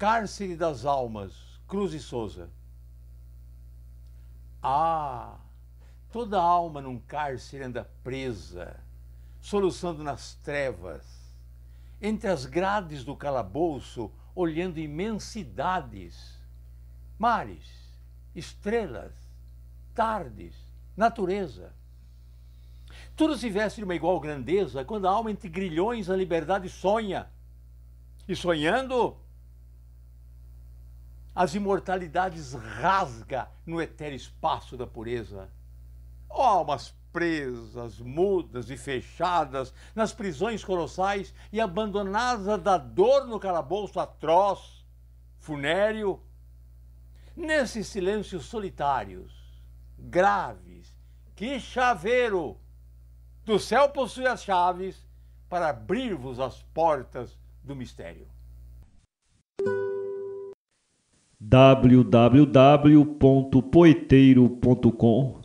Cárcere das Almas, Cruz e Souza. Ah, toda alma num cárcere anda presa, soluçando nas trevas, entre as grades do calabouço, olhando imensidades, mares, estrelas, tardes, natureza. Tudo se veste de uma igual grandeza quando a alma entre grilhões a liberdade sonha. E sonhando, as imortalidades rasga no etéreo espaço da pureza. Almas presas, mudas e fechadas nas prisões colossais e abandonadas da dor no calabouço atroz, funéreo. Nesses silêncios solitários, graves, que chaveiro! Do céu possui as chaves para abrir-vos as portas do mistério. www.poeteiro.com